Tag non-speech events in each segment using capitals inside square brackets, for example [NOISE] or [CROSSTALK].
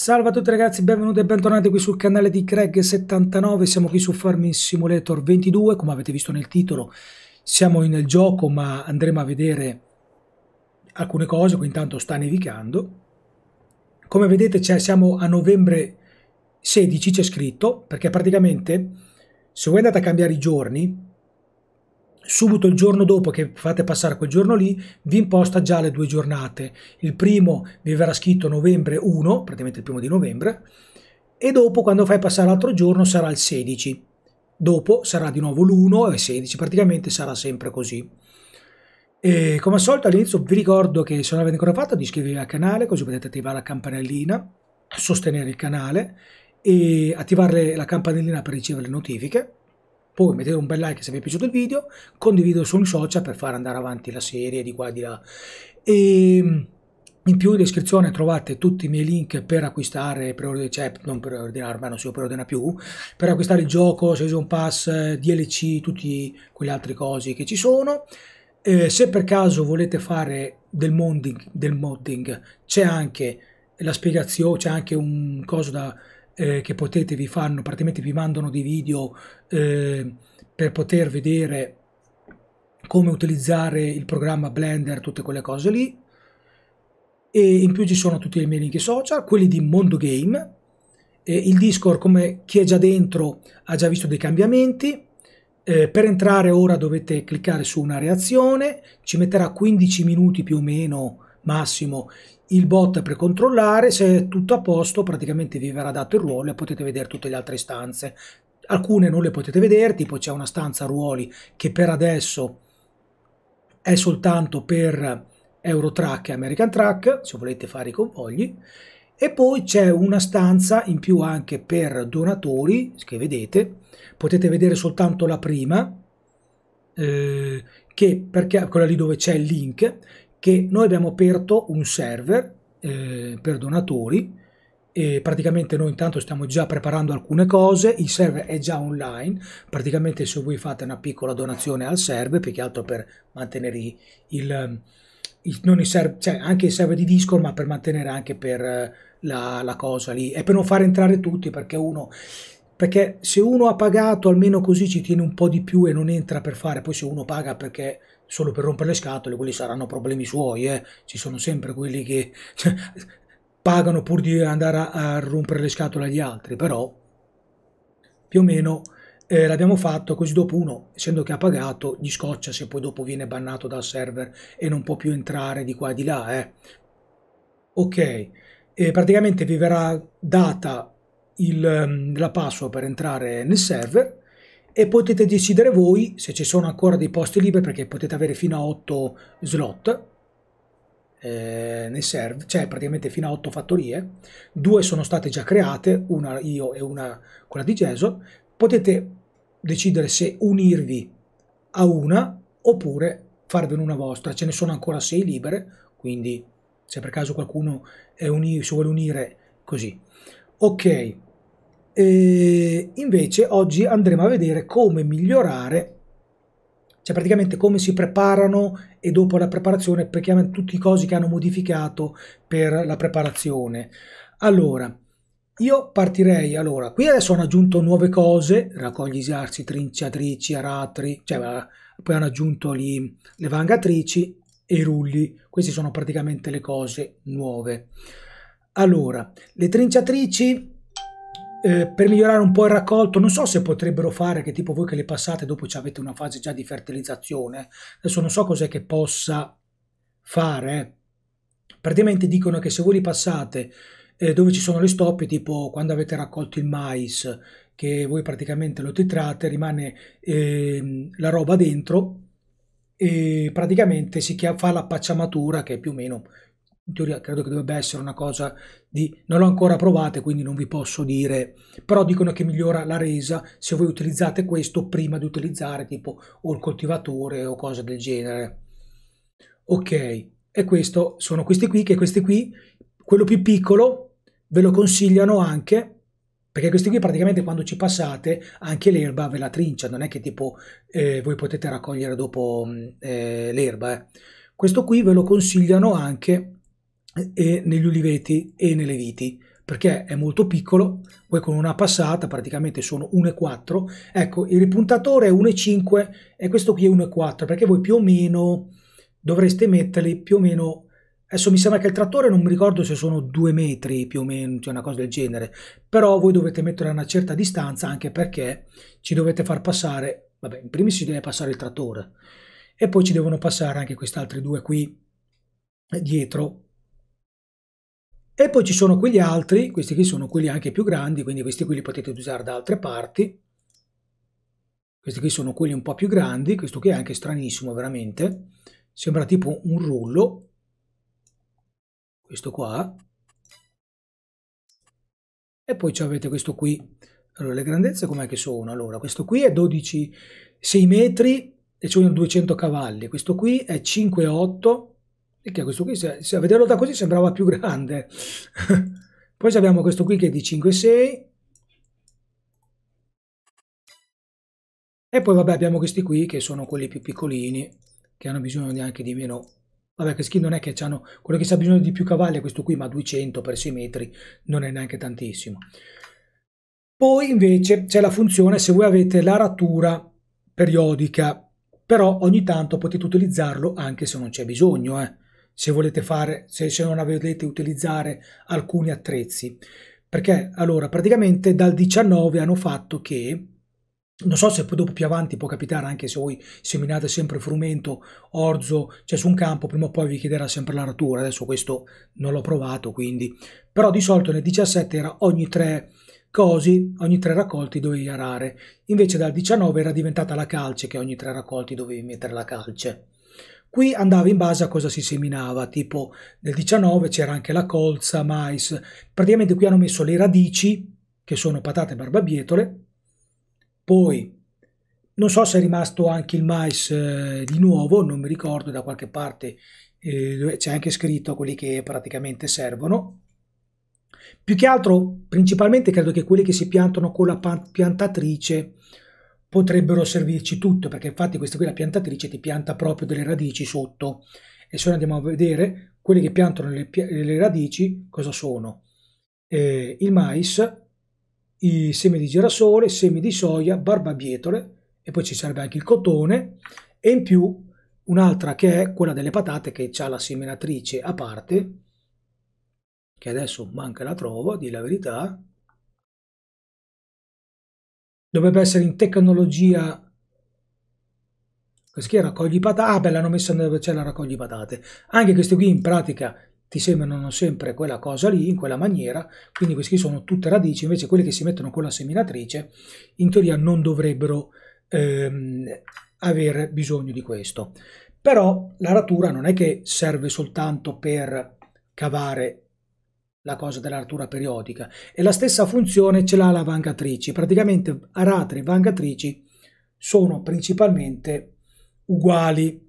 Salve a tutti ragazzi, benvenuti e bentornati qui sul canale di Craig79, siamo qui su Farming Simulator 22, come avete visto nel titolo siamo nel gioco ma andremo a vedere alcune cose, qui intanto sta nevicando. Come vedete cioè, siamo a novembre 16, c'è scritto, perché praticamente se voi andate a cambiare i giorni subito il giorno dopo che fate passare quel giorno lì, vi imposta già le due giornate. Il primo vi verrà scritto novembre 1, praticamente il primo di novembre, e dopo quando fai passare l'altro giorno sarà il 16. Dopo sarà di nuovo l'1 e 16, praticamente sarà sempre così. E come al solito all'inizio vi ricordo che se non l'avete ancora fatto di iscrivervi al canale così potete attivare la campanellina, sostenere il canale e attivare la campanellina per ricevere le notifiche poi mettete un bel like se vi è piaciuto il video, condividetelo sui social per far andare avanti la serie di qua e di là. E... Ehm, in più in descrizione trovate tutti i miei link per acquistare, per, cioè non per ordinare, ormai non si preordina più, per acquistare il gioco, Season Pass, DLC, tutte quelle altre cose che ci sono. Eh, se per caso volete fare del modding, del modding c'è anche la spiegazione, c'è anche un coso da eh, che potete vi fanno, praticamente vi mandano dei video eh, per poter vedere come utilizzare il programma Blender, tutte quelle cose lì. E in più ci sono tutti i miei link social, quelli di Mondo Game, eh, il Discord come chi è già dentro ha già visto dei cambiamenti. Eh, per entrare ora dovete cliccare su una reazione, ci metterà 15 minuti più o meno massimo il bot per controllare, se è tutto a posto praticamente vi verrà dato il ruolo e potete vedere tutte le altre stanze. Alcune non le potete vedere, tipo c'è una stanza ruoli che per adesso è soltanto per Eurotrack e American Track, se volete fare i convogli, e poi c'è una stanza in più anche per donatori, che vedete, potete vedere soltanto la prima, eh, che perché quella lì dove c'è il link, che noi abbiamo aperto un server eh, per donatori e praticamente noi intanto stiamo già preparando alcune cose, il server è già online, praticamente se voi fate una piccola donazione al server, più che altro per mantenere il, il, non il server, cioè anche il server di Discord, ma per mantenere anche per eh, la, la cosa lì e per non far entrare tutti perché uno perché se uno ha pagato almeno così ci tiene un po' di più e non entra per fare, poi se uno paga perché solo per rompere le scatole, quelli saranno problemi suoi, eh. ci sono sempre quelli che cioè, pagano pur di andare a, a, rompere le scatole agli altri, però più o meno eh, l'abbiamo fatto così dopo uno, essendo che ha pagato, gli scoccia se poi dopo viene bannato dal server e non può più entrare di qua e di là. Eh. Ok, e praticamente vi verrà data il, ehm, la password per entrare nel server e potete decidere voi se ci sono ancora dei posti liberi perché potete avere fino a 8 slot eh, ne serve, cioè praticamente fino a 8 fattorie, due sono state già create, una io e una quella di Jason, potete decidere se unirvi a una oppure farvene una vostra, ce ne sono ancora 6 libere, quindi se per caso qualcuno è uni- si vuole unire così. Ok. E invece oggi andremo a vedere come migliorare, cioè praticamente come si preparano e dopo la preparazione, praticamente tutti i cosi che hanno modificato per la preparazione. Allora, io partirei, allora, qui adesso hanno aggiunto nuove cose, raccogli arsi, trinciatrici, aratri, cioè ah, poi hanno aggiunto gli, le vangatrici e i rulli, queste sono praticamente le cose nuove. Allora, le trinciatrici eh, per migliorare un po' il raccolto, non so se potrebbero fare che tipo voi che le passate dopo ci avete una fase già di fertilizzazione. Adesso non so cos'è che possa fare. Eh. Praticamente dicono che se voi li passate eh, dove ci sono le stoppie, tipo quando avete raccolto il mais, che voi praticamente lo titrate, rimane eh, la roba dentro e praticamente si fa la pacciamatura che è più o meno in teoria credo che dovrebbe essere una cosa di... non l'ho ancora provata quindi non vi posso dire, però dicono che migliora la resa se voi utilizzate questo prima di utilizzare tipo o il coltivatore o cose del genere. Ok, e questo sono questi qui, che questi qui, quello più piccolo, ve lo consigliano anche perché questi qui praticamente quando ci passate anche l'erba ve la trincia, non è che tipo eh, voi potete raccogliere dopo mm, eh, l'erba. Eh. Questo qui ve lo consigliano anche e negli uliveti e nelle viti perché è molto piccolo, poi con una passata praticamente sono 1,4, ecco il ripuntatore è 1,5 e questo qui è 1,4 perché voi più o meno dovreste metterli più o meno, adesso mi sembra che il trattore non mi ricordo se sono 2 metri più o meno, cioè una cosa del genere, però voi dovete mettere a una certa distanza anche perché ci dovete far passare, vabbè in primis ci deve passare il trattore e poi ci devono passare anche questi altri due qui dietro e poi ci sono quegli altri, questi qui sono quelli anche più grandi, quindi questi qui li potete usare da altre parti. Questi qui sono quelli un po' più grandi, questo qui è anche stranissimo veramente. Sembra tipo un rullo. Questo qua. E poi avete questo qui. Allora, le grandezze com'è che sono? Allora, questo qui è 12, 6 metri e ci vogliono 200 cavalli. Questo qui è 5,8 e che questo qui, se, se a vederlo da così, sembrava più grande. [LAUGHS] Poi abbiamo questo qui che è di 5,6. E poi vabbè abbiamo questi qui che sono quelli più piccolini, che hanno bisogno di anche di meno... Vabbè, che skin non è che hanno... Quello che si ha bisogno di più cavalli è questo qui, ma 200 per 6 metri non è neanche tantissimo. Poi invece c'è la funzione se voi avete la rattura periodica, però ogni tanto potete utilizzarlo anche se non c'è bisogno, eh se volete fare, se, se non volete utilizzare alcuni attrezzi. Perché allora praticamente dal 19 hanno fatto che non so se poi dopo più avanti può capitare anche se voi seminate sempre frumento, orzo, cioè su un campo, prima o poi vi chiederà sempre la l'aratura. Adesso questo non l'ho provato, quindi. Però di solito nel 17 era ogni tre cosi, ogni tre raccolti dovevi arare. Invece dal 19 era diventata la calce che ogni tre raccolti dovevi mettere la calce. Qui andava in base a cosa si seminava, tipo nel 19 c'era anche la colza, mais, praticamente qui hanno messo le radici, che sono patate e barbabietole, poi non so se è rimasto anche il mais eh, di nuovo, non mi ricordo, da qualche parte eh, c'è anche scritto quelli che praticamente servono. Più che altro, principalmente credo che quelli che si piantano con la piantatrice potrebbero servirci tutto, perché infatti questa qui la piantatrice ti pianta proprio delle radici sotto. E se noi andiamo a vedere, quelli che piantano le, le radici, cosa sono? Eh, il mais, i semi di girasole, semi di soia, barbabietole, e poi ci serve anche il cotone, e in più un'altra che è quella delle patate che ha la seminatrice a parte, che adesso manca la trovo, di la verità, dovrebbe essere in tecnologia che raccogli patate ah beh l'hanno messa nella cella raccogli patate anche questi qui in pratica ti sembrano sempre quella cosa lì in quella maniera quindi questi sono tutte radici invece quelli che si mettono con la seminatrice in teoria non dovrebbero ehm, avere bisogno di questo però la ratura non è che serve soltanto per cavare la cosa dell'artura periodica e la stessa funzione ce l'ha la vangatrice. Praticamente aratre e vangatrici sono principalmente uguali.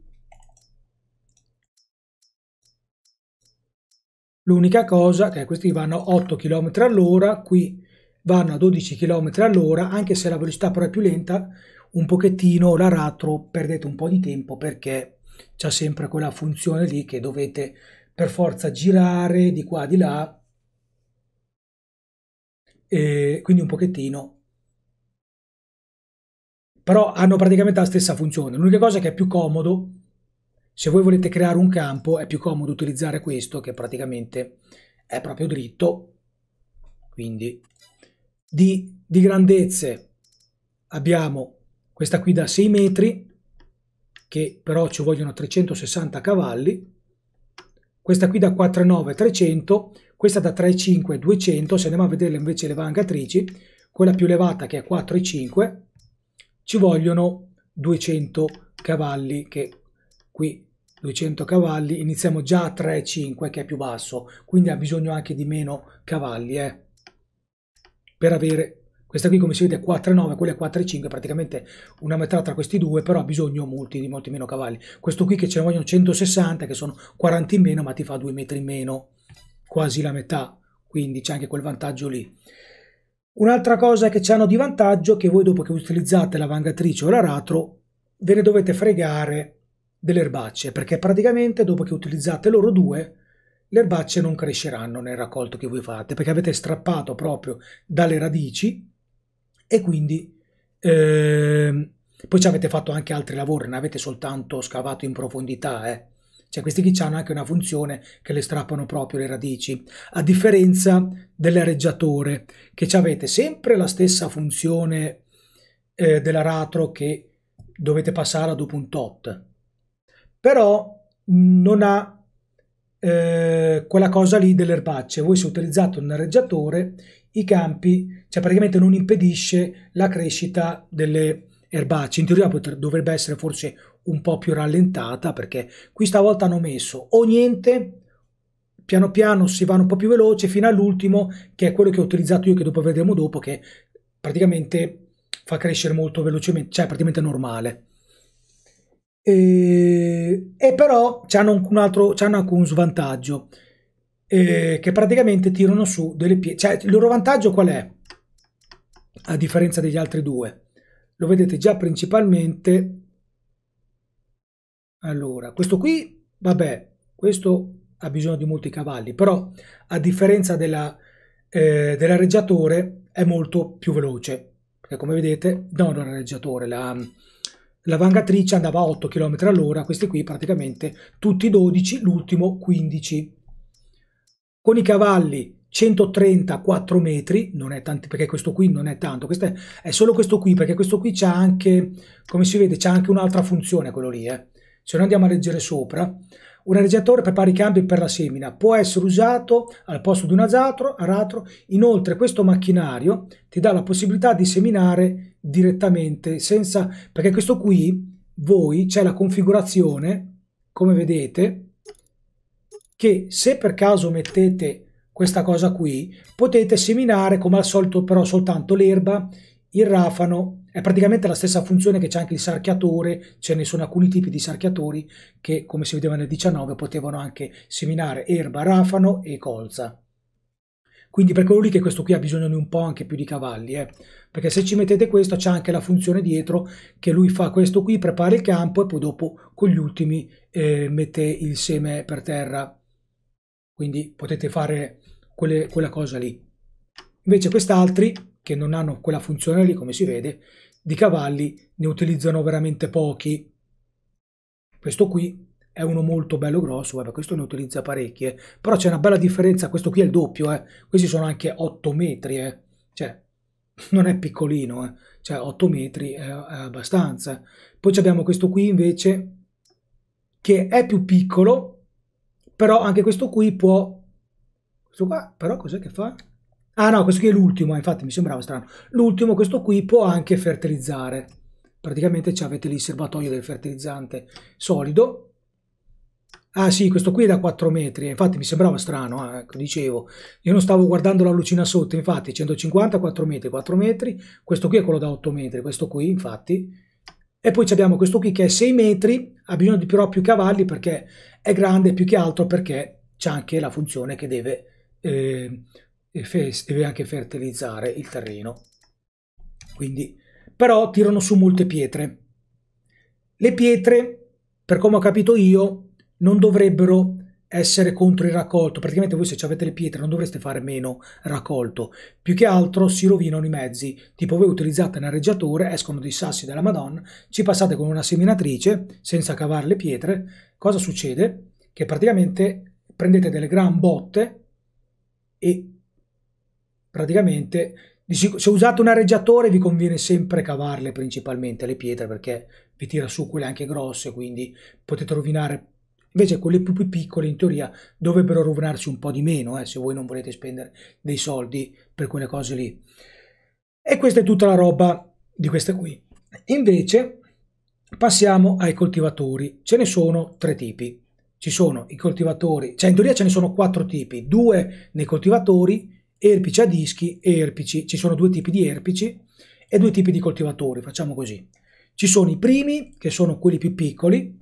L'unica cosa che questi vanno a 8 km all'ora, qui vanno a 12 km all'ora, anche se la velocità però è più lenta, un pochettino l'aratro perdete un po' di tempo perché c'è sempre quella funzione lì che dovete per forza girare di qua di là e quindi un pochettino. Però hanno praticamente la stessa funzione. L'unica cosa che è più comodo, se voi volete creare un campo, è più comodo utilizzare questo che praticamente è proprio dritto. Quindi di, di grandezze abbiamo questa qui da 6 metri, che però ci vogliono 360 cavalli, questa qui da 4,9 300 questa da 3,5 200, se andiamo a vedere invece le vangatrici, quella più elevata che è 4,5, ci vogliono 200 cavalli, che qui 200 cavalli, iniziamo già a 3,5 che è più basso, quindi ha bisogno anche di meno cavalli, eh, per avere questa qui come si vede è 4,9, quella è 4,5, praticamente una metà tra questi due, però ha bisogno molti, di molti meno cavalli. Questo qui che ce ne vogliono 160, che sono 40 in meno, ma ti fa 2 metri in meno quasi la metà, quindi c'è anche quel vantaggio lì. Un'altra cosa che hanno di vantaggio è che voi dopo che utilizzate la vangatrice o l'aratro ve ne dovete fregare delle erbacce, perché praticamente dopo che utilizzate loro due le erbacce non cresceranno nel raccolto che voi fate, perché avete strappato proprio dalle radici e quindi eh, poi ci avete fatto anche altri lavori, ne avete soltanto scavato in profondità, eh. Cioè questi qui hanno anche una funzione che le strappano proprio le radici, a differenza dell'areggiatore che avete sempre la stessa funzione eh, dell'aratro che dovete passare dopo un tot, però non ha eh, quella cosa lì delle erbacce. Voi se utilizzate un areggiatore, i campi, cioè praticamente non impedisce la crescita delle erbacce. In teoria potrebbe, dovrebbe essere forse un po' più rallentata perché qui stavolta hanno messo o niente piano piano si va un po' più veloce fino all'ultimo che è quello che ho utilizzato io che dopo vedremo dopo che praticamente fa crescere molto velocemente cioè praticamente normale e, e però hanno un altro c'hanno anche un svantaggio eh, che praticamente tirano su delle pietre cioè il loro vantaggio qual è? a differenza degli altri due lo vedete già principalmente allora, questo qui, vabbè, questo ha bisogno di molti cavalli, però a differenza della, eh, della è molto più veloce, perché come vedete, no, non la reggiatore, la, la vangatrice andava a 8 km all'ora, questi qui praticamente tutti 12, l'ultimo 15. Con i cavalli 134 metri, non è tanto perché questo qui non è tanto, questo è, è solo questo qui perché questo qui c'ha anche, come si vede, c'ha anche un'altra funzione quello lì, eh se noi andiamo a leggere sopra, un areggiatore prepara i campi per la semina, può essere usato al posto di un aratro, aratro, inoltre questo macchinario ti dà la possibilità di seminare direttamente, senza, perché questo qui, voi, c'è la configurazione, come vedete, che se per caso mettete questa cosa qui, potete seminare come al solito però soltanto l'erba, il rafano è praticamente la stessa funzione che c'è anche il sarchiatore, ce ne sono alcuni tipi di sarchiatori che, come si vedeva nel 19, potevano anche seminare erba, rafano e colza. Quindi per quello lì che questo qui ha bisogno di un po' anche più di cavalli, eh? perché se ci mettete questo c'è anche la funzione dietro che lui fa questo qui, prepara il campo e poi dopo con gli ultimi eh, mette il seme per terra. Quindi potete fare quelle, quella cosa lì. Invece quest'altri che non hanno quella funzione lì, come si vede, di cavalli ne utilizzano veramente pochi. Questo qui è uno molto bello grosso, vabbè, questo ne utilizza parecchie, però c'è una bella differenza, questo qui è il doppio, eh. questi sono anche 8 metri, eh. cioè [LAUGHS] non è piccolino, eh. cioè 8 metri è, è abbastanza. Poi abbiamo questo qui invece che è più piccolo, però anche questo qui può... Questo qua però cos'è che fa? Ah no, questo qui è l'ultimo, eh, infatti mi sembrava strano. L'ultimo, questo qui, può anche fertilizzare. Praticamente avete lì il serbatoio del fertilizzante solido. Ah sì, questo qui è da 4 metri, eh, infatti mi sembrava strano, eh, ecco, dicevo. Io non stavo guardando la lucina sotto, infatti 150, 4 metri, 4 metri. Questo qui è quello da 8 metri, questo qui infatti. E poi abbiamo questo qui che è 6 metri, ha bisogno di però più cavalli perché è grande più che altro perché c'è anche la funzione che deve... Eh, e deve anche fertilizzare il terreno. Quindi, però tirano su molte pietre. Le pietre, per come ho capito io, non dovrebbero essere contro il raccolto. Praticamente voi se avete le pietre non dovreste fare meno raccolto. Più che altro si rovinano i mezzi. Tipo voi utilizzate un areggiatore, escono dei sassi della Madonna, ci passate con una seminatrice senza cavare le pietre. Cosa succede? Che praticamente prendete delle gran botte e praticamente se usate un areggiatore vi conviene sempre cavarle principalmente le pietre perché vi tira su quelle anche grosse quindi potete rovinare invece quelle più, più piccole in teoria dovrebbero rovinarsi un po' di meno eh, se voi non volete spendere dei soldi per quelle cose lì e questa è tutta la roba di questa qui invece passiamo ai coltivatori ce ne sono tre tipi ci sono i coltivatori cioè in teoria ce ne sono quattro tipi due nei coltivatori erpici a dischi e erpici. Ci sono due tipi di erpici e due tipi di coltivatori, facciamo così. Ci sono i primi, che sono quelli più piccoli,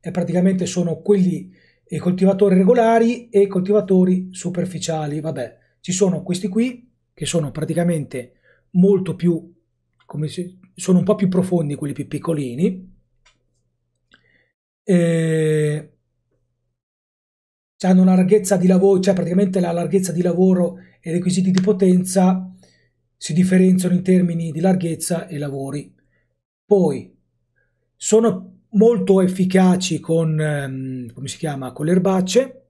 e praticamente sono quelli i eh, coltivatori regolari e i coltivatori superficiali. Vabbè, ci sono questi qui, che sono praticamente molto più, come se, sono un po' più profondi quelli più piccolini. Eh, hanno una larghezza di lavoro, cioè praticamente la larghezza di lavoro e requisiti di potenza si differenziano in termini di larghezza e lavori. Poi sono molto efficaci con, ehm, come si chiama, con le erbacce,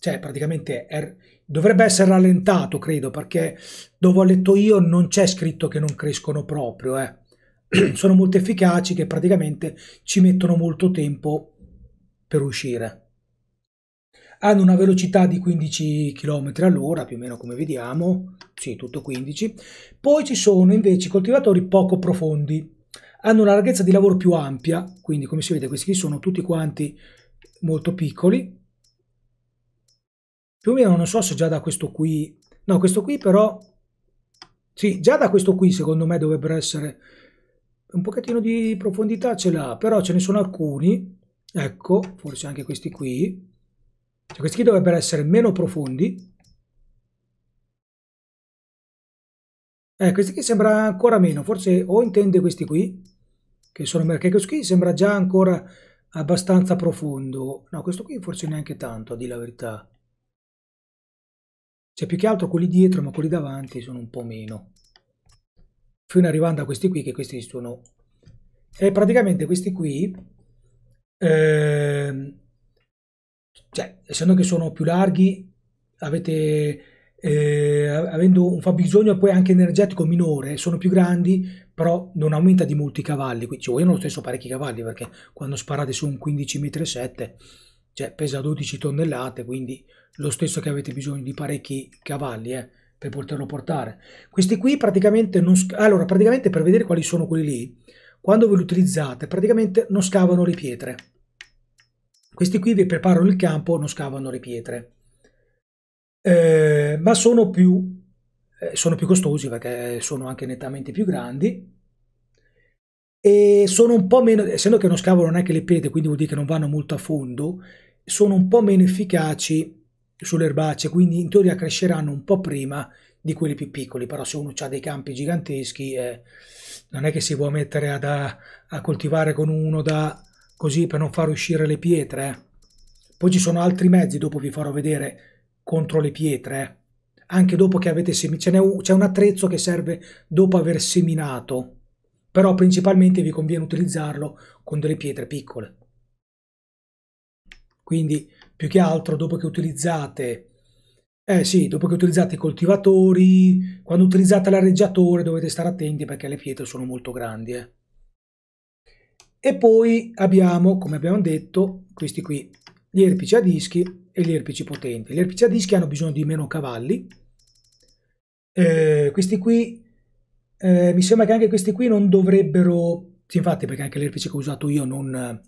cioè praticamente er dovrebbe essere rallentato, credo, perché dove ho letto io non c'è scritto che non crescono proprio. Eh. [CLEARS THROAT] sono molto efficaci che praticamente ci mettono molto tempo per uscire hanno una velocità di 15 km all'ora, più o meno come vediamo, sì, tutto 15. Poi ci sono invece coltivatori poco profondi, hanno una larghezza di lavoro più ampia, quindi come si vede questi qui sono tutti quanti molto piccoli. Più o meno non so se già da questo qui, no questo qui però, sì già da questo qui secondo me dovrebbero essere un pochettino di profondità ce l'ha, però ce ne sono alcuni, ecco, forse anche questi qui, cioè, questi qui dovrebbero essere meno profondi. Eh, questi qui sembra ancora meno, forse o intende questi qui, che sono perché questo qui sembra già ancora abbastanza profondo. No, questo qui forse neanche tanto, a dire la verità. c'è cioè, più che altro quelli dietro, ma quelli davanti sono un po' meno. Fino arrivando a questi qui, che questi sono... E praticamente questi qui... Eh cioè, essendo che sono più larghi, avete, eh, avendo un fabbisogno poi anche energetico minore, sono più grandi, però non aumenta di molti cavalli, quindi ci vogliono lo stesso parecchi cavalli, perché quando sparate su un 15,7 m, cioè pesa 12 tonnellate, quindi lo stesso che avete bisogno di parecchi cavalli, eh, per poterlo portare. Questi qui praticamente non... Allora, praticamente per vedere quali sono quelli lì, quando ve li utilizzate, praticamente non scavano le pietre questi qui vi preparano il campo, non scavano le pietre. Eh, ma sono più, eh, sono più costosi perché sono anche nettamente più grandi e sono un po' meno, essendo che non scavano neanche le pietre, quindi vuol dire che non vanno molto a fondo, sono un po' meno efficaci sulle erbacce, quindi in teoria cresceranno un po' prima di quelli più piccoli, però se uno ha dei campi giganteschi eh, non è che si può mettere ad, a, a coltivare con uno da così per non far uscire le pietre. Eh. Poi ci sono altri mezzi, dopo vi farò vedere, contro le pietre. Eh. Anche dopo che avete seminato, c'è un attrezzo che serve dopo aver seminato, però principalmente vi conviene utilizzarlo con delle pietre piccole. Quindi più che altro dopo che utilizzate eh sì, dopo che utilizzate i coltivatori, quando utilizzate l'arreggiatore dovete stare attenti perché le pietre sono molto grandi. Eh. E poi abbiamo, come abbiamo detto, questi qui, gli erpici a dischi e gli erpici potenti. Gli erpici a dischi hanno bisogno di meno cavalli. Eh, questi qui, eh, mi sembra che anche questi qui non dovrebbero, sì, infatti perché anche l'erpice che ho usato io non,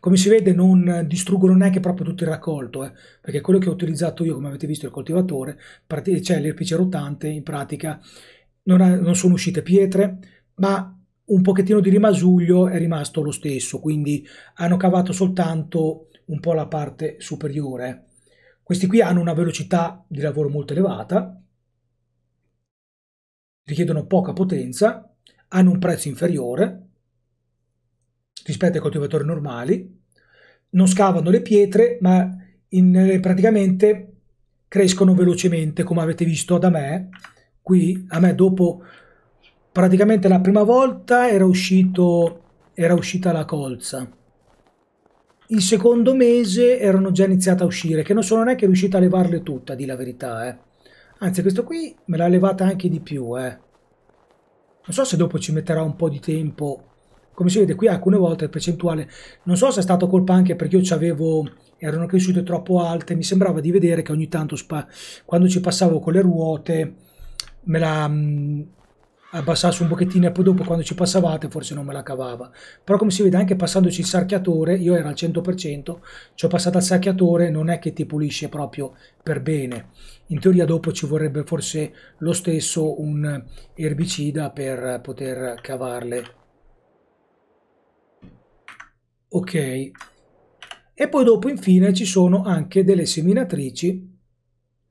come si vede non distruggono neanche proprio tutto il raccolto, eh, perché quello che ho utilizzato io, come avete visto, il coltivatore, cioè l'erpice rotante, in pratica non, ha, non sono uscite pietre, ma un pochettino di rimasuglio è rimasto lo stesso, quindi hanno cavato soltanto un po' la parte superiore. Questi qui hanno una velocità di lavoro molto elevata, richiedono poca potenza, hanno un prezzo inferiore rispetto ai coltivatori normali, non scavano le pietre, ma in, eh, praticamente crescono velocemente, come avete visto da me. Qui a me dopo praticamente la prima volta era, uscito, era uscita la colza il secondo mese erano già iniziate a uscire, che non sono neanche riuscita a levarle tutta, di la verità, eh. Anzi, questo qui me l'ha levata anche di più, eh. Non so se dopo ci metterà un po' di tempo. Come si vede qui alcune volte il percentuale, non so se è stato colpa anche perché io ci avevo, erano cresciute troppo alte, mi sembrava di vedere che ogni tanto quando ci passavo con le ruote me la, mm, abbassasse un pochettino e poi dopo quando ci passavate forse non me la cavava. Però come si vede anche passandoci il sacchiatore, io ero al 100%, ci ho passato al sacchiatore, non è che ti pulisce proprio per bene. In teoria dopo ci vorrebbe forse lo stesso un erbicida per poter cavarle. Ok. E poi dopo infine ci sono anche delle seminatrici.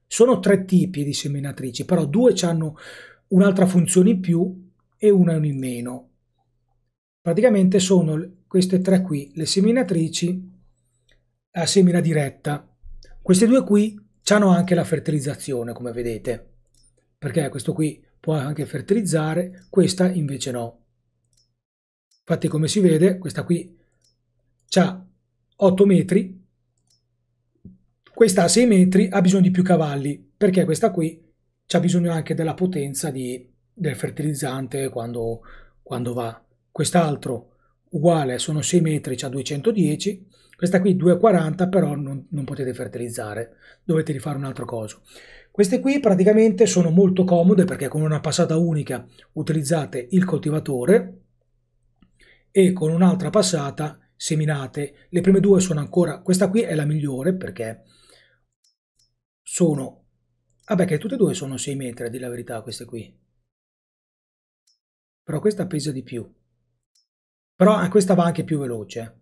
Sono tre tipi di seminatrici, però due ci hanno un'altra funzione in più e una in meno. Praticamente sono queste tre qui, le seminatrici la semina diretta. Queste due qui hanno anche la fertilizzazione, come vedete, perché questo qui può anche fertilizzare, questa invece no. Infatti, come si vede, questa qui ha 8 metri, questa a 6 metri ha bisogno di più cavalli, perché questa qui c'è bisogno anche della potenza di, del fertilizzante quando, quando va. Quest'altro uguale, sono 6 metri, c'ha 210, questa qui 240 però non, non, potete fertilizzare, dovete rifare un altro coso. Queste qui praticamente sono molto comode perché con una passata unica utilizzate il coltivatore e con un'altra passata seminate. Le prime due sono ancora, questa qui è la migliore perché sono Vabbè, ah, che tutte e due sono 6 metri, a dire la verità, queste qui. Però questa pesa di più. Però ah, questa va anche più veloce.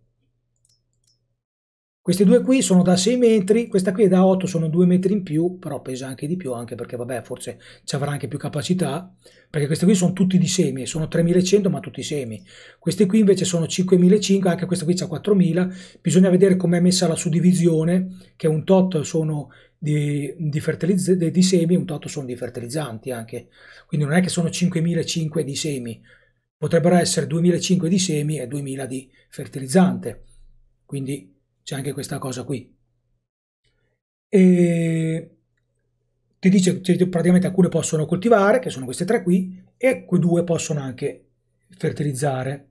Queste due qui sono da 6 metri, questa qui è da 8, sono 2 metri in più, però pesa anche di più, anche perché vabbè, forse ci avrà anche più capacità, perché queste qui sono tutti di semi, sono 3100 ma tutti semi. Queste qui invece sono 5500, anche questa qui c'è 4000, bisogna vedere com'è messa la suddivisione, che un tot sono di, di, fertilizz- di semi, un tot sono di fertilizzanti anche, quindi non è che sono 5.500 di semi, potrebbero essere 2.500 di semi e 2.000 di fertilizzante, quindi c'è anche questa cosa qui. E ti dice che praticamente alcune possono coltivare, che sono queste tre qui, e due possono anche fertilizzare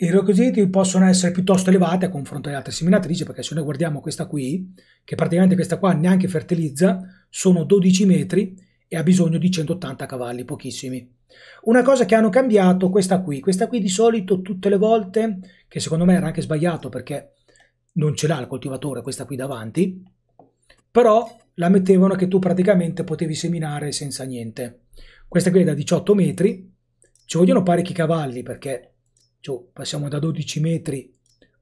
i requisiti possono essere piuttosto elevati a confronto alle altre seminatrici, perché se noi guardiamo questa qui, che praticamente questa qua neanche fertilizza, sono 12 metri e ha bisogno di 180 cavalli, pochissimi. Una cosa che hanno cambiato, questa qui, questa qui di solito tutte le volte, che secondo me era anche sbagliato perché non ce l'ha il coltivatore, questa qui davanti, però la mettevano che tu praticamente potevi seminare senza niente. Questa qui è da 18 metri, ci vogliono parecchi cavalli perché cioè, passiamo da 12 metri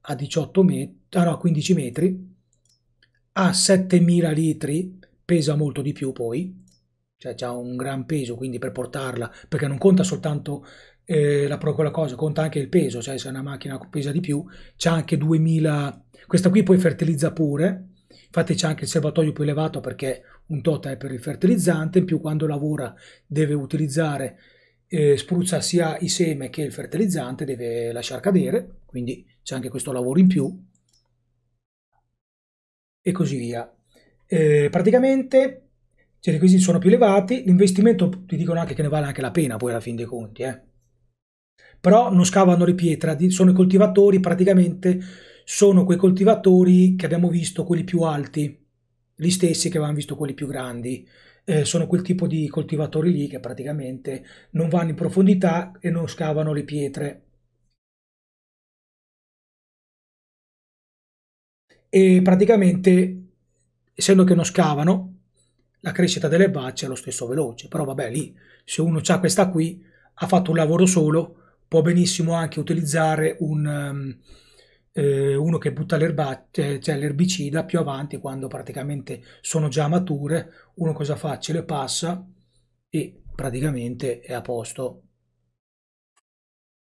a 18 metri, ah no, 15 metri, a 7000 litri, pesa molto di più poi, cioè ha un gran peso, quindi per portarla, perché non conta soltanto eh, la, propria cosa, conta anche il peso, cioè se una macchina pesa di più, c'è anche 2000, questa qui poi fertilizza pure, infatti c'è anche il serbatoio più elevato perché un tot è per il fertilizzante, in più quando lavora deve utilizzare eh, spruzza sia i seme che il fertilizzante, deve lasciar cadere, quindi c'è anche questo lavoro in più e così via. Eh, praticamente i requisiti sono più elevati, l'investimento ti dicono anche che ne vale anche la pena poi alla fine dei conti, eh. però non scavano le pietre, sono i coltivatori praticamente sono quei coltivatori che abbiamo visto quelli più alti, gli stessi che avevamo visto quelli più grandi, eh, sono quel tipo di coltivatori lì che praticamente non vanno in profondità e non scavano le pietre. E praticamente, essendo che non scavano, la crescita delle bacce è lo stesso veloce. Però vabbè, lì, se uno ha questa qui, ha fatto un lavoro solo, può benissimo anche utilizzare un... Um, eh, uno che butta eh, cioè l'erbicida più avanti quando praticamente sono già mature, uno cosa fa? Ce le passa e praticamente è a posto.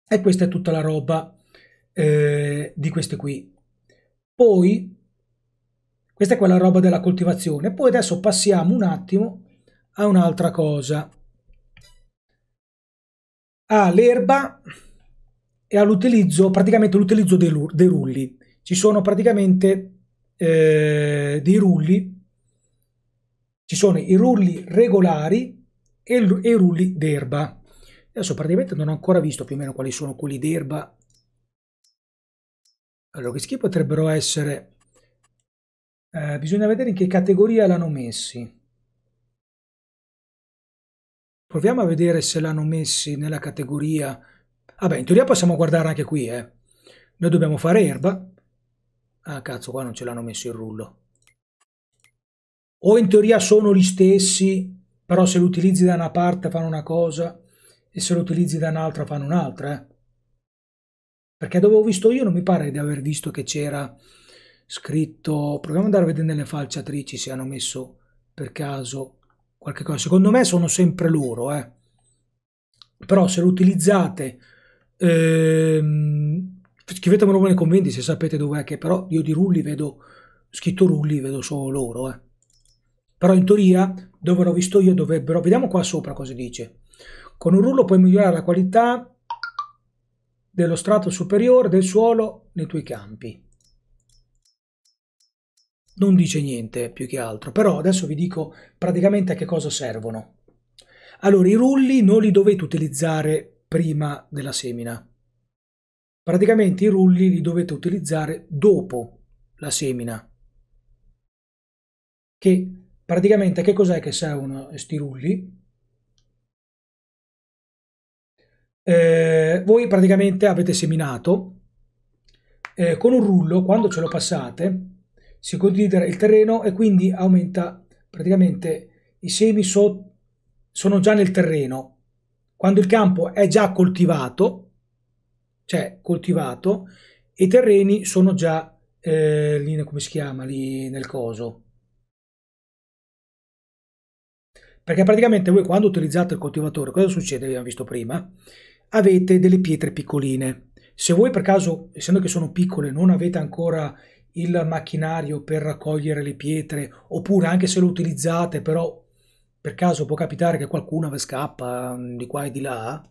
E questa è tutta la roba eh, di queste qui. Poi, questa è quella roba della coltivazione. Poi adesso passiamo un attimo a un'altra cosa. Ah, l'erba e l'utilizzo, praticamente l'utilizzo dei, dei, rulli. Ci sono praticamente eh, dei rulli, ci sono i rulli regolari e, e i rulli d'erba. Adesso praticamente non ho ancora visto più o meno quali sono quelli d'erba. Allora, questi potrebbero essere... Eh, bisogna vedere in che categoria l'hanno messi. Proviamo a vedere se l'hanno messi nella categoria Vabbè, in teoria possiamo guardare anche qui, eh. Noi dobbiamo fare erba. Ah, cazzo, qua non ce l'hanno messo il rullo. O in teoria sono gli stessi, però se lo utilizzi da una parte fanno una cosa e se lo utilizzi da un'altra fanno un'altra, eh. Perché dove ho visto io non mi pare di aver visto che c'era scritto... Proviamo ad andare a vedere nelle falciatrici se hanno messo per caso qualche cosa. Secondo me sono sempre loro, eh. Però se lo utilizzate Ehm, scrivetemelo nei commenti se sapete dov'è che però io di rulli vedo, scritto rulli vedo solo loro. Eh. Però in teoria dove l'ho visto io dovrebbero, vediamo qua sopra cosa dice. Con un rullo puoi migliorare la qualità dello strato superiore del suolo nei tuoi campi. Non dice niente più che altro, però adesso vi dico praticamente a che cosa servono. Allora, i rulli non li dovete utilizzare prima della semina. Praticamente i rulli li dovete utilizzare dopo la semina. Che praticamente che cos'è che servono questi rulli? Eh, voi praticamente avete seminato eh, con un rullo quando ce lo passate si considera il terreno e quindi aumenta praticamente i semi so sono già nel terreno quando il campo è già coltivato, cioè coltivato, i terreni sono già eh, lì, come si chiama, lì nel coso. Perché praticamente voi quando utilizzate il coltivatore, cosa succede? Abbiamo visto prima, avete delle pietre piccoline. Se voi per caso, essendo che sono piccole, non avete ancora il macchinario per raccogliere le pietre, oppure anche se lo utilizzate, però per caso può capitare che qualcuno ve scappa mm, di qua e di là,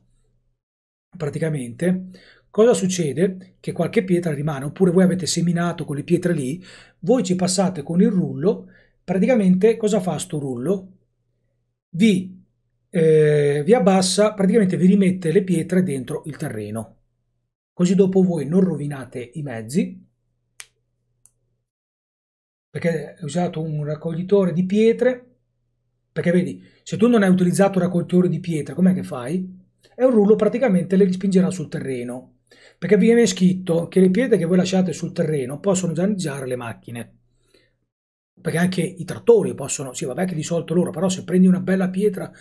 praticamente, cosa succede? Che qualche pietra rimane, oppure voi avete seminato quelle pietre lì, voi ci passate con il rullo, praticamente cosa fa sto rullo? Vi, eh, vi abbassa, praticamente vi rimette le pietre dentro il terreno. Così dopo voi non rovinate i mezzi, perché ho usato un raccoglitore di pietre, perché vedi, se tu non hai utilizzato raccoglitore di pietra, com'è che fai? E un rullo praticamente le rispingerà sul terreno. Perché viene scritto che le pietre che voi lasciate sul terreno possono danneggiare le macchine. Perché anche i trattori possono, sì vabbè che di solito loro, però se prendi una bella pietra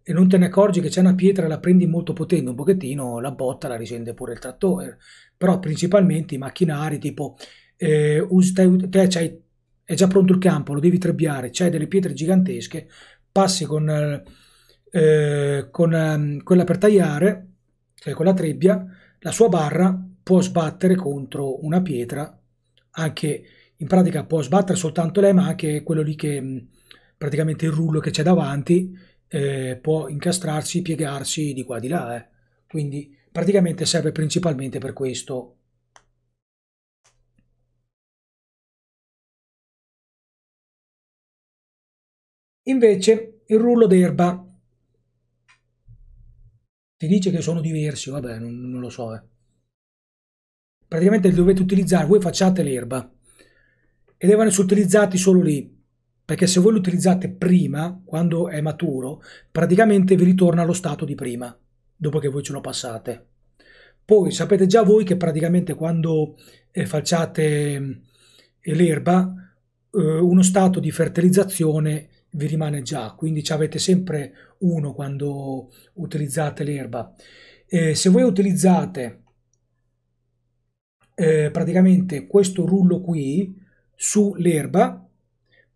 e non te ne accorgi che c'è una pietra e la prendi molto potente un pochettino, la botta la risente pure il trattore. Però principalmente i macchinari tipo, eh, te, te è già pronto il campo, lo devi trebbiare, c'hai delle pietre gigantesche, passi con, eh, con ehm, quella per tagliare, cioè con la trebbia, la sua barra può sbattere contro una pietra, anche in pratica può sbattere soltanto lei, ma anche quello lì che mm, praticamente il rullo che c'è davanti eh, può incastrarsi, piegarsi di qua di là. Eh. Quindi praticamente serve principalmente per questo Invece il rullo d'erba. si dice che sono diversi, vabbè, non, non lo so. Eh. Praticamente li dovete utilizzare, voi facciate l'erba e devono essere utilizzati solo lì. Perché se voi lo utilizzate prima, quando è maturo, praticamente vi ritorna allo stato di prima, dopo che voi ce lo passate. Poi sapete già voi che praticamente quando eh, facciate ehm, l'erba, eh, uno stato di fertilizzazione vi rimane già, quindi ci avete sempre uno quando utilizzate l'erba. Eh, se voi utilizzate eh, praticamente questo rullo qui sull'erba,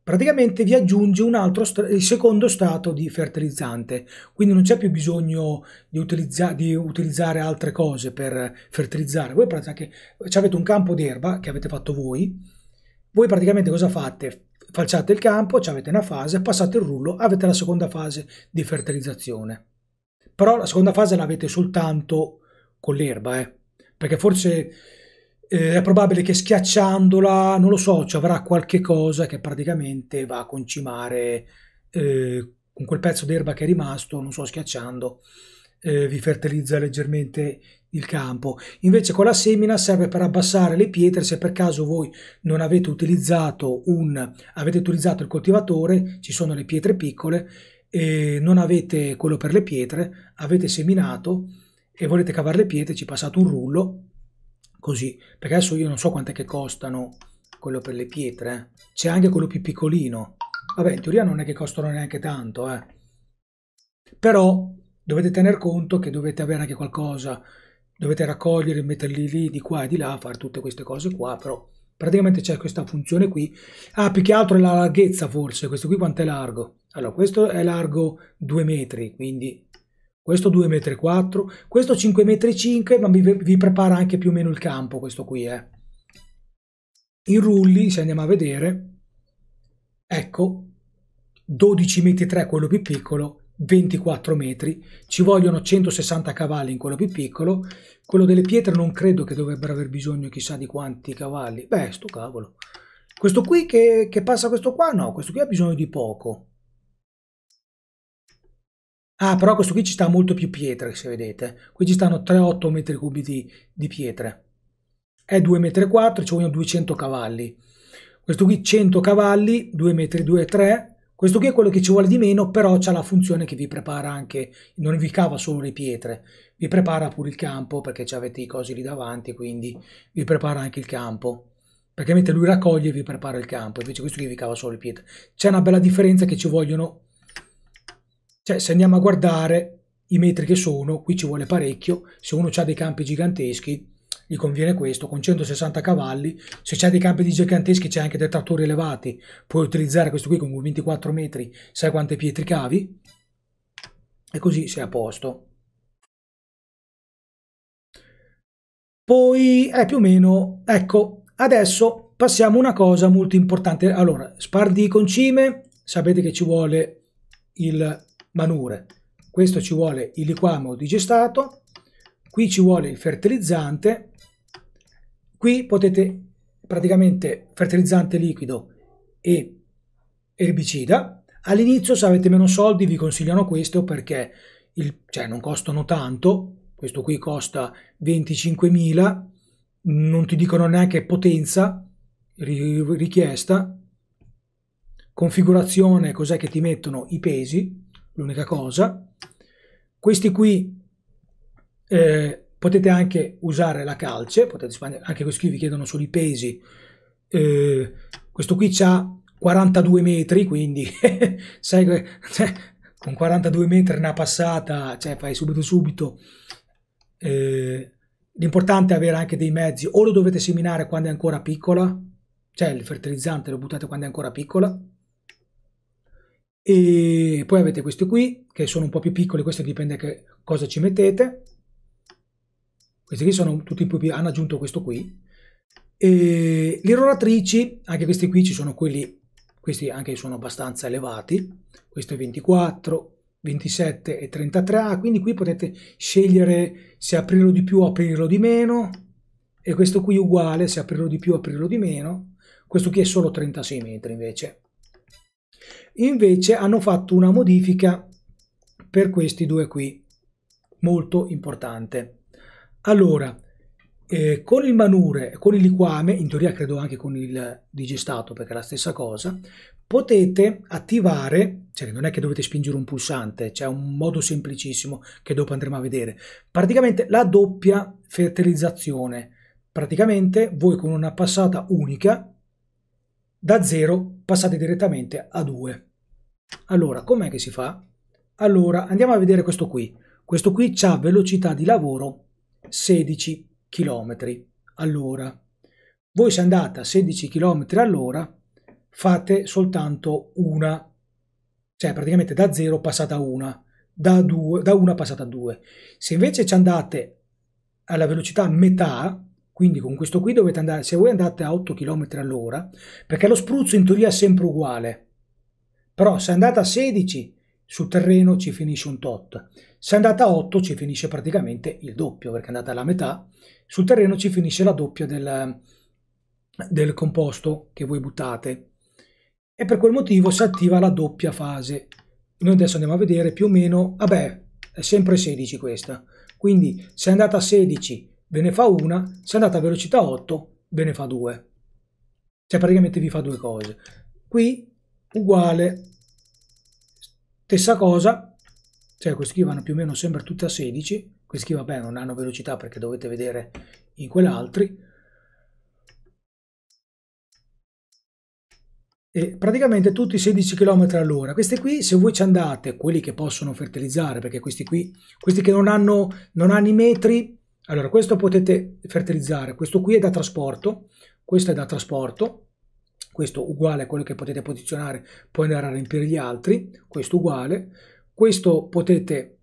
praticamente vi aggiunge un altro il secondo strato di fertilizzante, quindi non c'è più bisogno di, utilizza di, utilizzare altre cose per fertilizzare. Voi praticamente avete un campo d'erba che avete fatto voi, voi praticamente cosa fate? falciate il campo, avete una fase, passate il rullo, avete la seconda fase di fertilizzazione. Però la seconda fase l'avete soltanto con l'erba, eh? perché forse eh, è probabile che schiacciandola, non lo so, ci avrà qualche cosa che praticamente va a concimare eh, con quel pezzo d'erba che è rimasto, non so, schiacciando, eh, vi fertilizza leggermente il campo. Invece con la semina serve per abbassare le pietre se per caso voi non avete utilizzato un avete utilizzato il coltivatore, ci sono le pietre piccole e non avete quello per le pietre, avete seminato e volete cavare le pietre, ci passate un rullo così, perché adesso io non so quant'è che costano quello per le pietre, eh. c'è anche quello più piccolino. Vabbè, in teoria non è che costano neanche tanto, eh. Però dovete tener conto che dovete avere anche qualcosa dovete raccogliere, metterli lì, di qua e di là, fare tutte queste cose qua, però praticamente c'è questa funzione qui. Ah, più che altro è la larghezza forse, questo qui quanto è largo? Allora, questo è largo 2 metri, quindi questo 2 metri 4, questo 5 metri 5, ma vi, vi prepara anche più o meno il campo questo qui, eh. I rulli, se andiamo a vedere, ecco, 12 metri 3 quello più piccolo, 24 metri, ci vogliono 160 cavalli in quello più piccolo, quello delle pietre non credo che dovrebbero aver bisogno chissà di quanti cavalli, beh sto cavolo, questo qui che, che passa questo qua no, questo qui ha bisogno di poco. Ah, però questo qui ci sta molto più pietre, se vedete. Qui ci stanno 3-8 metri cubi di, di pietre. È 2,4 metri, ci vogliono 200 cavalli. Questo qui 100 cavalli, 2,2 metri, 2, 3, questo qui è quello che ci vuole di meno, però c'è la funzione che vi prepara anche, non vi cava solo le pietre, vi prepara pure il campo perché avete i cosi lì davanti, quindi vi prepara anche il campo. Perché mentre lui raccoglie vi prepara il campo, invece questo qui vi cava solo le pietre. C'è una bella differenza che ci vogliono, cioè se andiamo a guardare i metri che sono, qui ci vuole parecchio, se uno ha dei campi giganteschi gli conviene questo, con 160 cavalli, se c'è dei campi giganteschi c'è anche dei trattori elevati, puoi utilizzare questo qui con 24 metri, sai quante pietre cavi, e così sei a posto. Poi è eh, più o meno, ecco, adesso passiamo a una cosa molto importante. Allora, spardi concime, sapete che ci vuole il manure, questo ci vuole il liquamo digestato, qui ci vuole il fertilizzante Qui potete praticamente fertilizzante liquido e erbicida. All'inizio se avete meno soldi vi consigliano questo perché il, cioè, non costano tanto, questo qui costa 25.000, non ti dicono neanche potenza richiesta, configurazione, cos'è che ti mettono i pesi, l'unica cosa. Questi qui eh, potete anche usare la calce, potete, anche questi qui vi chiedono solo i pesi, eh, questo qui ha 42 metri, quindi [LAUGHS] sai, cioè, con 42 metri una passata, cioè fai subito subito. Eh, l'importante è avere anche dei mezzi, o lo dovete seminare quando è ancora piccola, cioè il fertilizzante lo buttate quando è ancora piccola, e poi avete questi qui, che sono un po' più piccoli, questo dipende da cosa ci mettete, questi qui sono tutti proprio, hanno aggiunto questo qui. E le roratrici, anche questi qui ci sono quelli, questi anche sono abbastanza elevati, questo è 24, 27 e 33, ah, quindi qui potete scegliere se aprirlo di più o aprirlo di meno, e questo qui uguale, se aprirlo di più o aprirlo di meno, questo qui è solo 36 metri invece. Invece hanno fatto una modifica per questi due qui, molto importante. Allora, eh, con il manure, con il liquame, in teoria credo anche con il digestato perché è la stessa cosa, potete attivare, cioè non è che dovete spingere un pulsante, c'è un modo semplicissimo che dopo andremo a vedere, praticamente la doppia fertilizzazione. Praticamente voi con una passata unica da 0 passate direttamente a 2. Allora, com'è che si fa? Allora, andiamo a vedere questo qui. Questo qui ha velocità di lavoro 16 km all'ora. Voi se andate a 16 km all'ora fate soltanto una, cioè praticamente da 0 passate a 1, da 2, da 1 passate a 2. Se invece ci andate alla velocità metà, quindi con questo qui dovete andare, se voi andate a 8 km all'ora, perché lo spruzzo in teoria è sempre uguale, però se andate a 16 km, sul terreno ci finisce un tot. Se andata a 8 ci finisce praticamente il doppio, perché andate alla metà, sul terreno ci finisce la doppia del, del composto che voi buttate. E per quel motivo si attiva la doppia fase. Noi adesso andiamo a vedere più o meno, vabbè, è sempre 16 questa. Quindi se andata a 16 ve ne fa una, se andata a velocità 8 ve ne fa due. Cioè praticamente vi fa due cose. Qui uguale Stessa cosa, cioè questi qui vanno più o meno sempre tutte a 16, questi qui vabbè non hanno velocità perché dovete vedere in quell'altri, E praticamente tutti 16 km all'ora. Queste qui, se voi ci andate, quelli che possono fertilizzare, perché questi qui, questi che non hanno, non hanno i metri, allora questo potete fertilizzare, questo qui è da trasporto, questo è da trasporto, questo uguale a quello che potete posizionare, poi andare a riempire gli altri, questo uguale, questo potete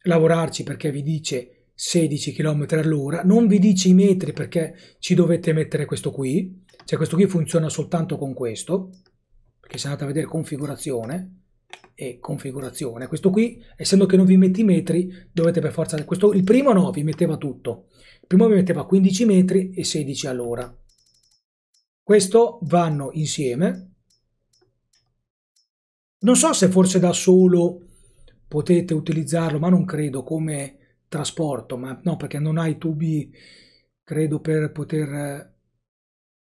lavorarci perché vi dice 16 km all'ora, non vi dice i metri perché ci dovete mettere questo qui, cioè questo qui funziona soltanto con questo, perché se andate a vedere configurazione, e configurazione. Questo qui, essendo che non vi mette i metri, dovete per forza... Questo, il primo no, vi metteva tutto. Il primo vi metteva 15 metri e 16 all'ora. Questo vanno insieme. Non so se forse da solo potete utilizzarlo, ma non credo come trasporto, ma no, perché non hai tubi, credo per poter...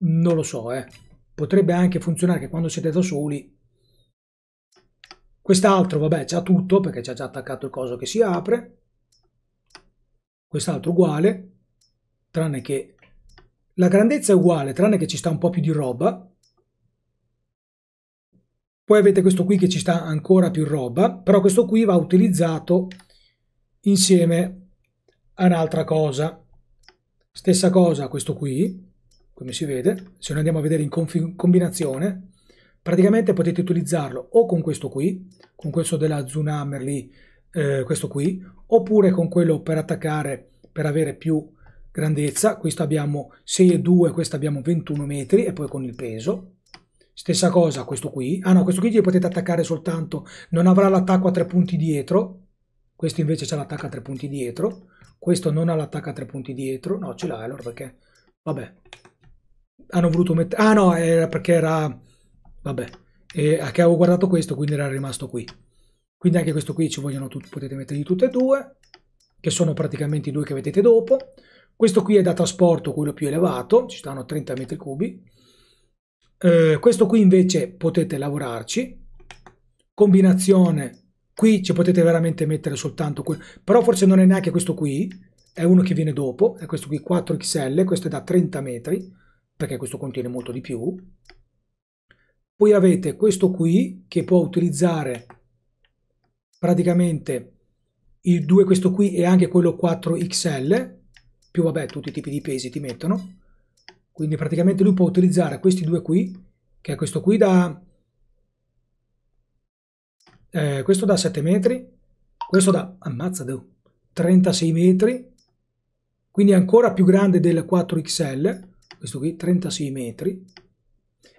non lo so, eh. Potrebbe anche funzionare che quando siete da soli... Quest'altro, vabbè, c'ha tutto, perché c'ha già attaccato il coso che si apre. Quest'altro uguale, tranne che la grandezza è uguale, tranne che ci sta un po' più di roba. Poi avete questo qui che ci sta ancora più roba, però questo qui va utilizzato insieme a un'altra cosa. Stessa cosa questo qui, come si vede, se noi andiamo a vedere in combinazione, praticamente potete utilizzarlo o con questo qui, con questo della Zunhammer lì, eh, questo qui, oppure con quello per attaccare, per avere più grandezza, questo abbiamo 6,2, questo abbiamo 21 metri e poi con il peso. Stessa cosa questo qui, ah no, questo qui gli potete attaccare soltanto, non avrà l'attacco a tre punti dietro, questo invece c'è l'attacco a tre punti dietro, questo non ha l'attacco a tre punti dietro, no ce l'ha allora perché, vabbè, hanno voluto mettere, ah no, era perché era, vabbè, eh, che avevo guardato questo quindi era rimasto qui. Quindi anche questo qui ci vogliono tutti, potete mettergli tutte e due, che sono praticamente i due che vedete dopo. Questo qui è da trasporto, quello più elevato, ci stanno 30 metri cubi. Eh, questo qui invece potete lavorarci. Combinazione, qui ci potete veramente mettere soltanto quello. Però forse non è neanche questo qui, è uno che viene dopo, è questo qui 4XL, questo è da 30 metri, perché questo contiene molto di più. Poi avete questo qui che può utilizzare praticamente il 2, questo qui e anche quello 4XL, più vabbè tutti i tipi di pesi ti mettono. Quindi praticamente lui può utilizzare questi due qui, che è questo qui da... Eh, questo da 7 metri, questo da... ammazza 36 metri, quindi ancora più grande del 4XL, questo qui 36 metri,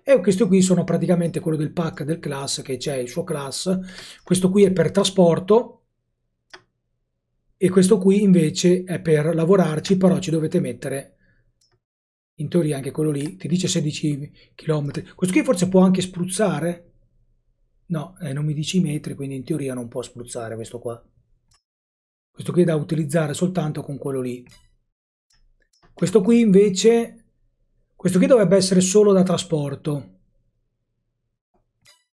e questo qui sono praticamente quello del pack del class che c'è il suo class questo qui è per trasporto e questo qui invece è per lavorarci, però ci dovete mettere in teoria anche quello lì, ti dice 16 km. Questo qui forse può anche spruzzare? No, eh, non mi dice i metri, quindi in teoria non può spruzzare questo qua. Questo qui è da utilizzare soltanto con quello lì. Questo qui invece, questo qui dovrebbe essere solo da trasporto,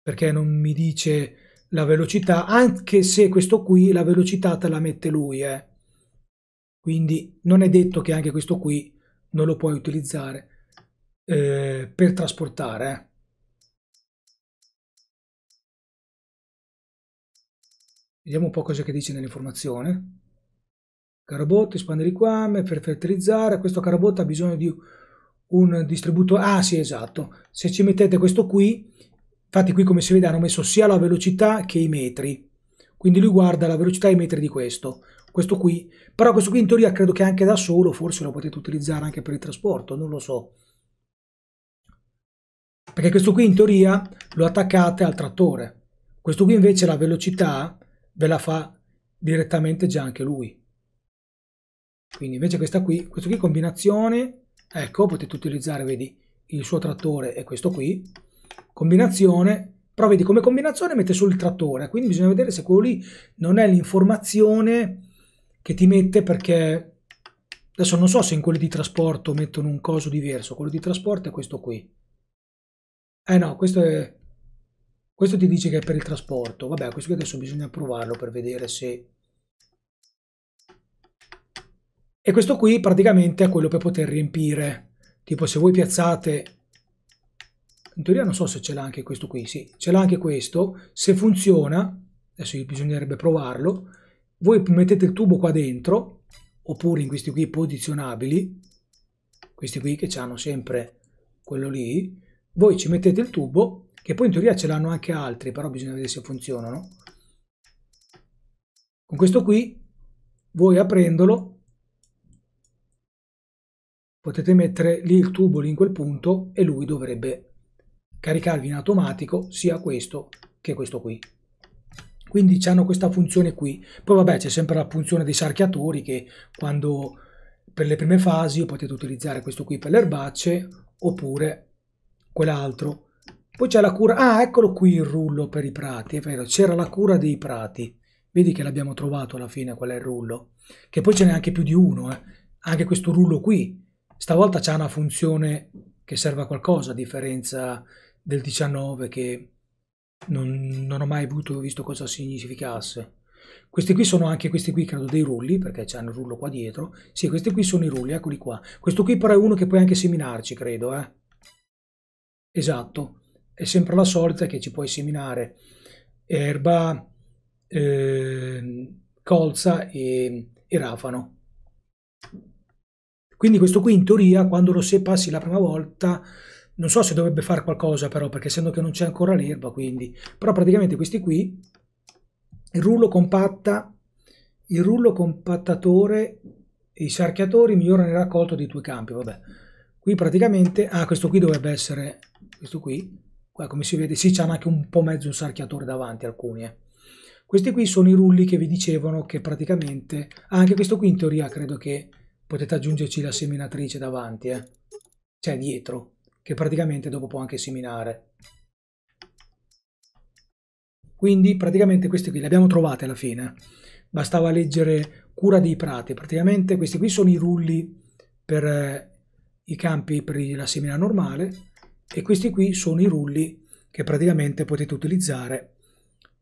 perché non mi dice la velocità, anche se questo qui la velocità te la mette lui, eh. quindi non è detto che anche questo qui non lo puoi utilizzare eh, per trasportare. Eh. Vediamo un po' cosa che dice nell'informazione. Carabot, espande liquame per fertilizzare. Questo carabot ha bisogno di un distributore. Ah sì, esatto. Se ci mettete questo qui, Infatti qui come si vede hanno messo sia la velocità che i metri, quindi lui guarda la velocità e i metri di questo, questo qui, però questo qui in teoria credo che anche da solo forse lo potete utilizzare anche per il trasporto, non lo so. Perché questo qui in teoria lo attaccate al trattore, questo qui invece la velocità ve la fa direttamente già anche lui. Quindi invece questa qui, questo qui combinazione, ecco potete utilizzare, vedi, il suo trattore e questo qui, combinazione, però vedi come combinazione mette solo il trattore, quindi bisogna vedere se quello lì non è l'informazione che ti mette perché adesso non so se in quelli di trasporto mettono un coso diverso, quello di trasporto è questo qui. Eh no, questo è questo ti dice che è per il trasporto. Vabbè, questo qui adesso bisogna provarlo per vedere se e questo qui praticamente è quello per poter riempire. Tipo se voi piazzate in teoria non so se ce l'ha anche questo qui, sì, ce l'ha anche questo, se funziona, adesso bisognerebbe provarlo, voi mettete il tubo qua dentro, oppure in questi qui posizionabili, questi qui che hanno sempre quello lì, voi ci mettete il tubo, che poi in teoria ce l'hanno anche altri, però bisogna vedere se funzionano. Con questo qui, voi aprendolo, potete mettere lì il tubo lì in quel punto e lui dovrebbe caricarvi in automatico sia questo che questo qui quindi hanno questa funzione qui poi vabbè c'è sempre la funzione dei sarchiatori che quando per le prime fasi potete utilizzare questo qui per le erbacce oppure quell'altro poi c'è la cura ah eccolo qui il rullo per i prati è vero c'era la cura dei prati vedi che l'abbiamo trovato alla fine qual è il rullo che poi ce n'è anche più di uno eh. anche questo rullo qui stavolta c'è una funzione che serve a qualcosa a differenza del 19 che non, non ho mai avuto visto cosa significasse. Questi qui sono anche questi qui, credo, dei rulli, perché c'è il rullo qua dietro. Sì, questi qui sono i rulli, eccoli qua. Questo qui però è uno che puoi anche seminarci, credo, eh. Esatto. È sempre la solita che ci puoi seminare erba, eh, colza e, e rafano. Quindi questo qui in teoria, quando lo sepassi la prima volta, non so se dovrebbe fare qualcosa però perché essendo che non c'è ancora l'erba quindi però praticamente questi qui il rullo compatta il rullo compattatore e i sarchiatori migliorano il raccolto dei tuoi campi vabbè qui praticamente ah questo qui dovrebbe essere questo qui qua come si vede sì c'è anche un po' mezzo un sarchiatore davanti alcuni eh. questi qui sono i rulli che vi dicevano che praticamente ah, anche questo qui in teoria credo che potete aggiungerci la seminatrice davanti eh. cioè dietro che praticamente dopo può anche seminare. Quindi praticamente questi qui li abbiamo trovati alla fine. Bastava leggere cura dei prati. Praticamente questi qui sono i rulli per eh, i campi per la semina normale e questi qui sono i rulli che praticamente potete utilizzare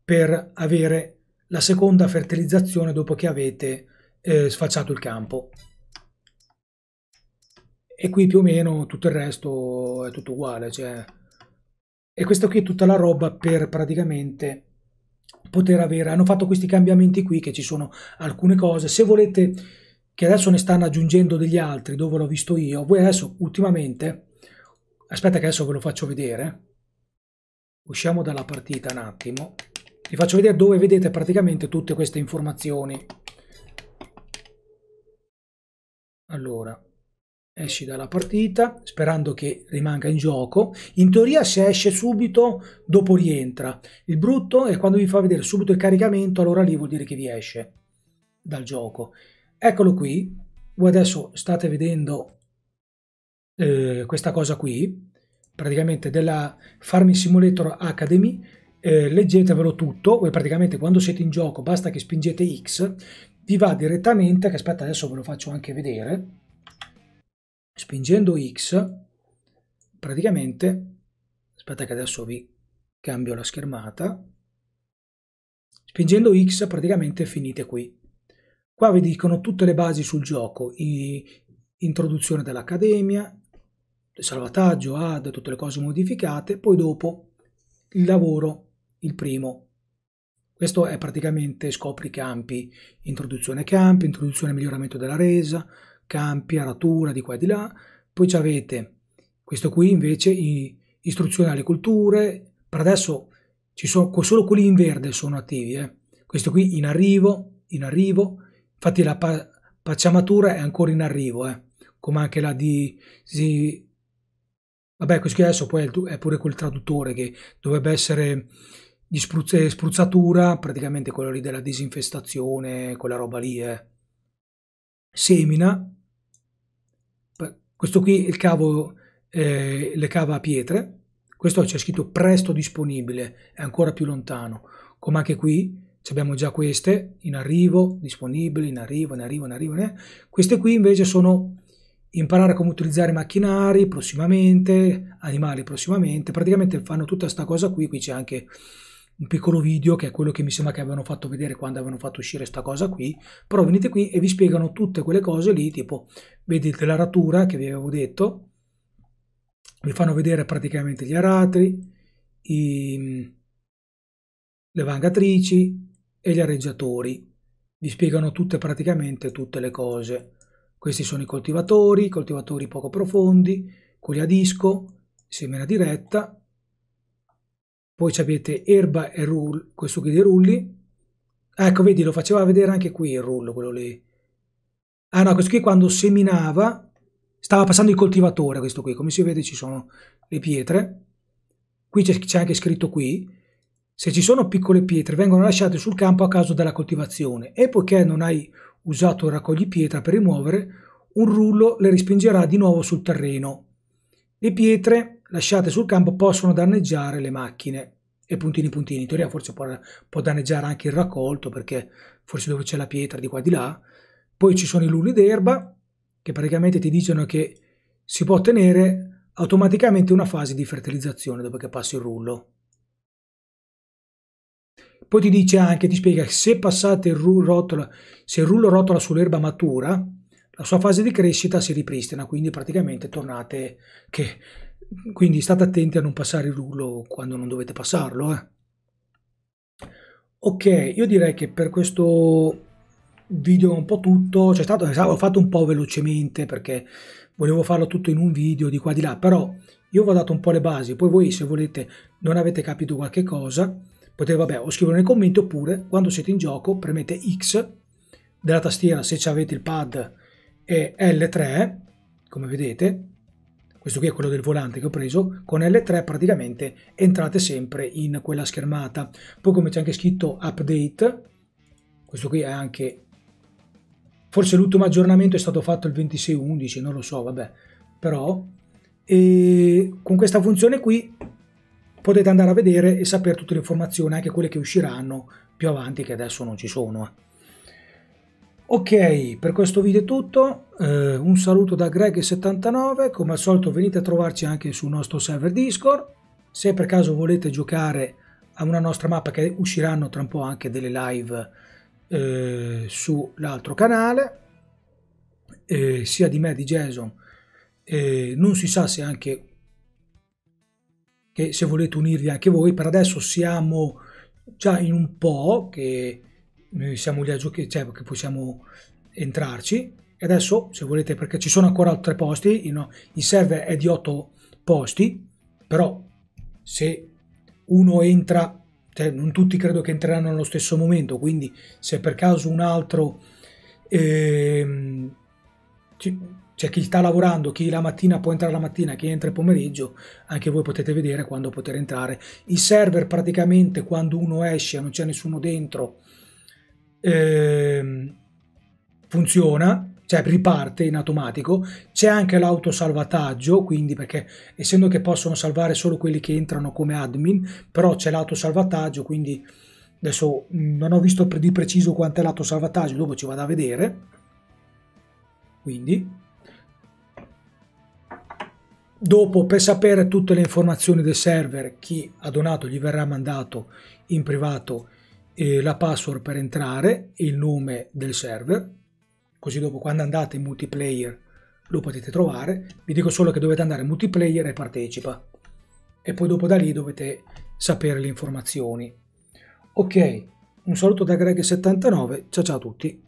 per avere la seconda fertilizzazione dopo che avete eh, sfacciato il campo e qui più o meno tutto il resto è tutto uguale. Cioè... E questa qui è tutta la roba per praticamente poter avere. Hanno fatto questi cambiamenti qui che ci sono alcune cose. Se volete, che adesso ne stanno aggiungendo degli altri dove l'ho visto io, voi adesso ultimamente, aspetta che adesso ve lo faccio vedere. Usciamo dalla partita un attimo. Vi faccio vedere dove vedete praticamente tutte queste informazioni. Allora, esci dalla partita sperando che rimanga in gioco. In teoria se esce subito dopo rientra. Il brutto è quando vi fa vedere subito il caricamento, allora lì vuol dire che vi esce dal gioco. Eccolo qui, voi adesso state vedendo eh, questa cosa qui, praticamente della Farming Simulator Academy, eh, leggetevelo tutto, voi praticamente quando siete in gioco basta che spingete X, vi va direttamente, che aspetta adesso ve lo faccio anche vedere, spingendo X, praticamente, aspetta che adesso vi cambio la schermata, spingendo X praticamente finite qui. Qua vi dicono tutte le basi sul gioco, introduzione dell'accademia, salvataggio, add, tutte le cose modificate, poi dopo il lavoro, il primo. Questo è praticamente scopri campi, introduzione campi, introduzione miglioramento della resa, campi, aratura di qua e di là. Poi avete questo qui invece, istruzione alle colture. Per adesso ci sono solo quelli in verde sono attivi. Eh. Questo qui in arrivo, in arrivo. Infatti la pa pacciamatura è ancora in arrivo, eh. come anche la di... Si... Vabbè, questo qui adesso poi è pure quel traduttore che dovrebbe essere di spruz eh, spruzzatura, praticamente quello lì della disinfestazione, quella roba lì è eh. semina, questo qui il cavo, eh, le cava a pietre, questo c'è scritto presto disponibile, è ancora più lontano, come anche qui abbiamo già queste in arrivo, disponibili, in arrivo, in arrivo, in arrivo. In Queste qui invece sono imparare come utilizzare macchinari prossimamente, animali prossimamente, praticamente fanno tutta questa cosa qui, qui c'è anche un piccolo video che è quello che mi sembra che avevano fatto vedere quando avevano fatto uscire questa cosa qui però venite qui e vi spiegano tutte quelle cose lì tipo vedete la ratura che vi avevo detto vi fanno vedere praticamente gli aratri i, le vangatrici e gli areggiatori vi spiegano tutte praticamente tutte le cose questi sono i coltivatori coltivatori poco profondi quelli a disco semena diretta poi avete Erba e Rule, questo qui dei rulli. Ecco, vedi, lo faceva vedere anche qui il rullo, quello lì. Ah no, questo qui quando seminava, stava passando il coltivatore, questo qui. Come si vede ci sono le pietre. Qui c'è anche scritto qui. Se ci sono piccole pietre, vengono lasciate sul campo a causa della coltivazione e poiché non hai usato il raccogli pietra per rimuovere, un rullo le rispingerà di nuovo sul terreno. Le pietre lasciate sul campo possono danneggiare le macchine e puntini puntini. In teoria forse può, può danneggiare anche il raccolto perché forse dove c'è la pietra di qua di là. Poi ci sono i lulli d'erba che praticamente ti dicono che si può ottenere automaticamente una fase di fertilizzazione dopo che passi il rullo. Poi ti dice anche, ti spiega che se passate il rullo rotola, se il rullo rotola sull'erba matura, la sua fase di crescita si ripristina, quindi praticamente tornate che quindi state attenti a non passare il rullo quando non dovete passarlo. Eh. Ok, io direi che per questo video un po' tutto, cioè stato, eh, ho fatto un po' velocemente perché volevo farlo tutto in un video di qua di là, però io vi ho dato un po' le basi, poi voi se volete non avete capito qualche cosa, potete vabbè o scrivere nei commenti oppure quando siete in gioco premete X della tastiera se avete il pad e L3, come vedete, questo qui è quello del volante che ho preso, con L3 praticamente entrate sempre in quella schermata. Poi come c'è anche scritto update, questo qui è anche... Forse l'ultimo aggiornamento è stato fatto il 26.11, non lo so, vabbè. Però e con questa funzione qui potete andare a vedere e sapere tutte le informazioni, anche quelle che usciranno più avanti che adesso non ci sono. Eh. Ok, per questo video è tutto, eh, un saluto da Greg79, come al solito venite a trovarci anche sul nostro server Discord, se per caso volete giocare a una nostra mappa che usciranno tra un po' anche delle live eh, sull'altro canale, eh, sia di me che di Jason, eh, non si sa se anche che se volete unirvi anche voi, per adesso siamo già in un po' che siamo lì a giocare, cioè che possiamo entrarci. E adesso, se volete, perché ci sono ancora altri posti, il, il server è di 8 posti, però se uno entra, cioè non tutti credo che entreranno allo stesso momento, quindi se per caso un altro... Ehm, c'è cioè, chi sta lavorando, chi la mattina può entrare la mattina, chi entra il pomeriggio, anche voi potete vedere quando poter entrare. Il server praticamente quando uno esce non c'è nessuno dentro, eh, funziona, cioè riparte in automatico, c'è anche l'autosalvataggio, quindi perché essendo che possono salvare solo quelli che entrano come admin, però c'è l'autosalvataggio, quindi adesso non ho visto di preciso quant'è l'autosalvataggio, dopo ci vado a vedere. Quindi Dopo, per sapere tutte le informazioni del server, chi ha donato gli verrà mandato in privato la password per entrare, il nome del server, così dopo quando andate in multiplayer lo potete trovare, vi dico solo che dovete andare in multiplayer e partecipa e poi dopo da lì dovete sapere le informazioni. Ok, un saluto da Greg79, ciao ciao a tutti.